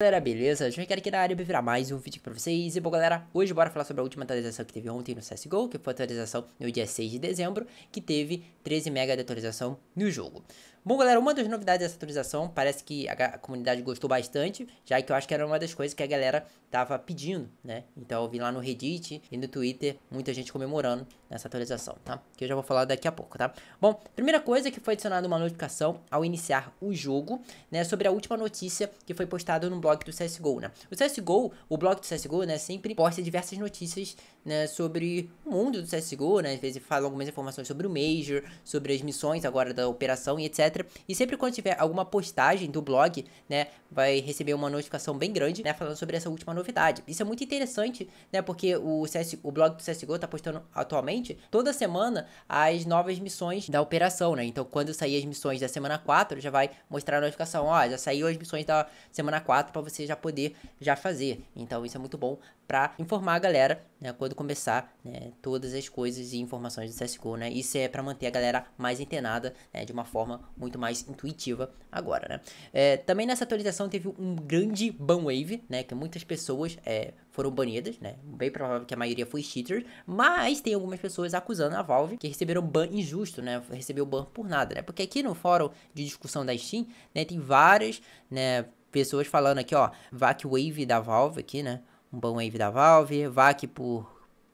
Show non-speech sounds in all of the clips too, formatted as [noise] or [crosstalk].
Galera, beleza? A gente quer aqui na área virar mais um vídeo pra vocês E bom galera, hoje bora falar sobre a última atualização que teve ontem no CSGO Que foi a atualização no dia 6 de dezembro Que teve 13 mega de atualização no jogo Bom, galera, uma das novidades dessa atualização, parece que a comunidade gostou bastante, já que eu acho que era uma das coisas que a galera tava pedindo, né? Então eu vi lá no Reddit e no Twitter muita gente comemorando nessa atualização, tá? Que eu já vou falar daqui a pouco, tá? Bom, primeira coisa é que foi adicionada uma notificação ao iniciar o jogo, né? Sobre a última notícia que foi postada no blog do CSGO, né? O CSGO, o blog do CSGO, né? Sempre posta diversas notícias, né? Sobre o mundo do CSGO, né? Às vezes fala algumas informações sobre o Major, sobre as missões agora da operação e etc. E sempre quando tiver alguma postagem do blog, né, vai receber uma notificação bem grande, né, falando sobre essa última novidade. Isso é muito interessante, né, porque o, CS, o blog do CSGO tá postando atualmente, toda semana, as novas missões da operação, né, então quando sair as missões da semana 4, já vai mostrar a notificação, ó, já saiu as missões da semana 4 para você já poder já fazer. Então isso é muito bom para informar a galera, né, quando começar, né, todas as coisas e informações do CSGO, né, isso é para manter a galera mais antenada, né, de uma forma muito mais intuitiva agora, né? É, também nessa atualização teve um grande banwave, né? Que muitas pessoas é, foram banidas, né? Bem provável que a maioria foi cheater, mas tem algumas pessoas acusando a Valve que receberam ban injusto, né? Recebeu ban por nada, né? Porque aqui no fórum de discussão da Steam, né? Tem várias, né? Pessoas falando aqui, ó, VAC Wave da Valve aqui, né? Um ban wave da Valve, VAC por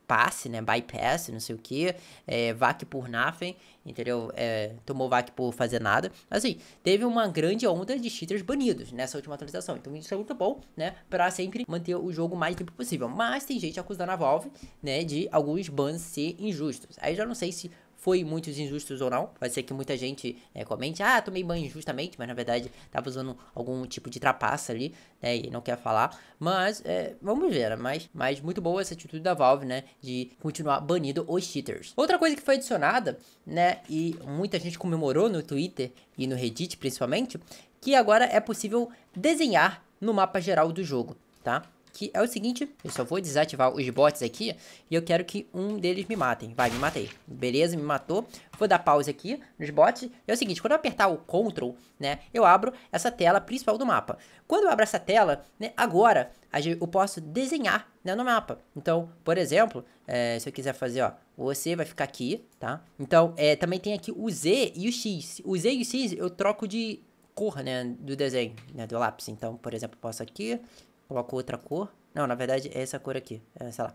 passe, né? Bypass, não sei o que. É, VAC por nothing, entendeu? É, tomou VAC por fazer nada. Assim, teve uma grande onda de cheaters banidos nessa última atualização. Então isso é muito bom, né? Pra sempre manter o jogo mais limpo possível. Mas tem gente acusando a Valve, né? De alguns bans ser injustos. Aí já não sei se foi muito injustos ou não. Vai ser que muita gente né, comente, ah, tomei banho injustamente, mas na verdade tava usando algum tipo de trapaça ali, né? E não quer falar. Mas é, vamos ver, né, mas, mas muito boa essa atitude da Valve, né? De continuar banido os cheaters. Outra coisa que foi adicionada, né? E muita gente comemorou no Twitter e no Reddit principalmente, que agora é possível desenhar no mapa geral do jogo, tá? que é o seguinte, eu só vou desativar os bots aqui e eu quero que um deles me matem. Vai, me matei. Beleza, me matou. Vou dar pause aqui nos bots. É o seguinte, quando eu apertar o Ctrl, né, eu abro essa tela principal do mapa. Quando eu abro essa tela, né, agora eu posso desenhar né, no mapa. Então, por exemplo, é, se eu quiser fazer, ó, você vai ficar aqui, tá? Então, é, também tem aqui o Z e o X. O Z e o X eu troco de cor, né, do desenho, né, do lápis. Então, por exemplo, posso aqui, coloco outra cor. Não, na verdade é essa cor aqui, é, sei lá.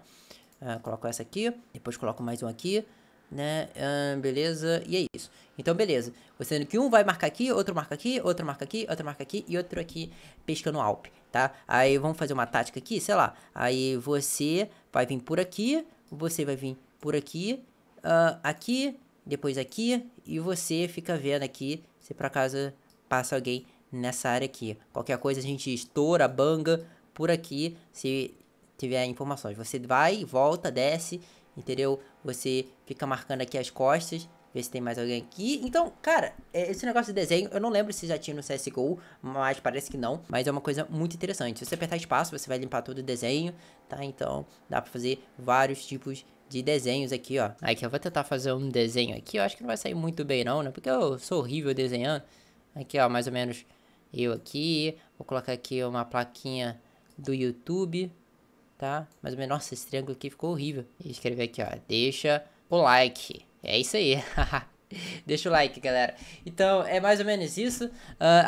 Uh, coloco essa aqui, depois coloco mais um aqui, né? Uh, beleza, e é isso. Então, beleza. Você Sendo que um vai marcar aqui, outro marca aqui, outro marca aqui, outro marca aqui e outro aqui pescando alp, tá? Aí vamos fazer uma tática aqui, sei lá. Aí você vai vir por aqui, você vai vir por aqui, uh, aqui, depois aqui e você fica vendo aqui se por acaso passa alguém nessa área aqui. Qualquer coisa a gente estoura, banga, por aqui se tiver informações. Você vai, volta, desce, entendeu? Você fica marcando aqui as costas, Ver se tem mais alguém aqui. Então, cara, é, esse negócio de desenho, eu não lembro se já tinha no CSGO, mas parece que não. Mas é uma coisa muito interessante. Se você apertar espaço, você vai limpar todo o desenho, tá? Então, dá pra fazer vários tipos de desenhos aqui, ó. Aqui, eu vou tentar fazer um desenho aqui. Eu acho que não vai sair muito bem não, né? Porque eu sou horrível desenhando. Aqui, ó, mais ou menos eu aqui. Vou colocar aqui uma plaquinha do YouTube, tá? Mas, nossa, esse triângulo aqui ficou horrível. E escrever aqui, ó, deixa o like. É isso aí. [laughs] Deixa o like, galera. Então, é mais ou menos isso. Uh,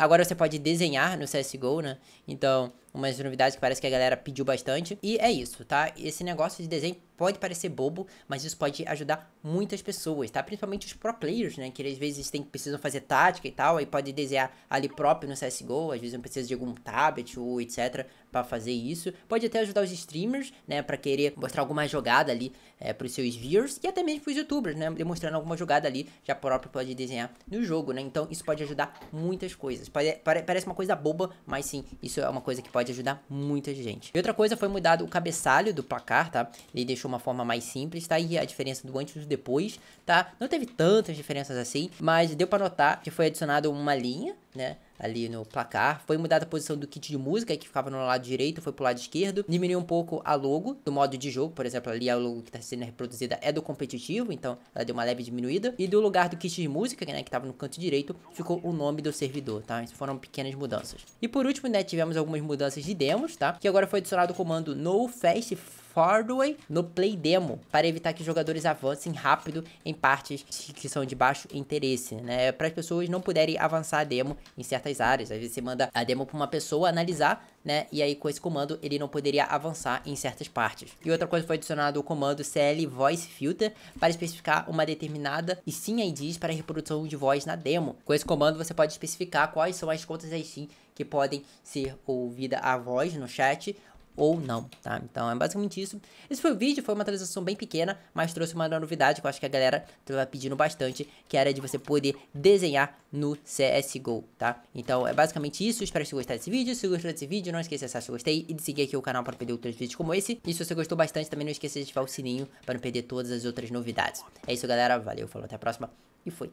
agora você pode desenhar no CSGO, né? Então, umas novidades que parece que a galera pediu bastante. E é isso, tá? Esse negócio de desenho pode parecer bobo, mas isso pode ajudar muitas pessoas, tá? Principalmente os pro players, né? Que às vezes tem, precisam fazer tática e tal, aí pode desenhar ali próprio no CSGO, às vezes não precisa de algum tablet ou etc para fazer isso. Pode até ajudar os streamers, né? para querer mostrar alguma jogada ali é, pros seus viewers e até mesmo pros youtubers, né? Demonstrando alguma jogada ali, já próprio pode desenhar no jogo, né? Então isso pode ajudar muitas coisas. Pare parece uma coisa boba, mas sim, isso é uma coisa que pode pode ajudar muita gente. E outra coisa foi mudado o cabeçalho do placar, tá? Ele deixou uma forma mais simples, tá? E a diferença do antes e do depois, tá? Não teve tantas diferenças assim, mas deu pra notar que foi adicionado uma linha, né? ali no placar. Foi mudada a posição do kit de música, que ficava no lado direito, foi pro lado esquerdo. Diminuiu um pouco a logo do modo de jogo, por exemplo, ali a logo que está sendo reproduzida é do competitivo, então ela deu uma leve diminuída. E do lugar do kit de música, né, que estava no canto direito, ficou o nome do servidor, tá? Isso foram pequenas mudanças. E por último, né, tivemos algumas mudanças de demos, tá? Que agora foi adicionado o comando no fast Fordway no play demo, para evitar que jogadores avancem rápido em partes que são de baixo interesse, né? Para as pessoas não puderem avançar a demo em certas áreas. Às vezes você manda a demo para uma pessoa analisar, né? E aí com esse comando ele não poderia avançar em certas partes. E outra coisa foi adicionado o comando CL Voice Filter para especificar uma determinada e sim IDs para reprodução de voz na demo. Com esse comando você pode especificar quais são as contas da Steam que podem ser ouvida a voz no chat ou não, tá? Então é basicamente isso. Esse foi o vídeo, foi uma atualização bem pequena, mas trouxe uma novidade que eu acho que a galera estava pedindo bastante, que era de você poder desenhar no CSGO, tá? Então é basicamente isso, espero que você gostar desse vídeo. Se gostou desse vídeo, não esqueça de acessar se gostei e de seguir aqui o canal para perder outros vídeos como esse. E se você gostou bastante, também não esqueça de ativar o sininho para não perder todas as outras novidades. É isso, galera. Valeu, falou, até a próxima e fui.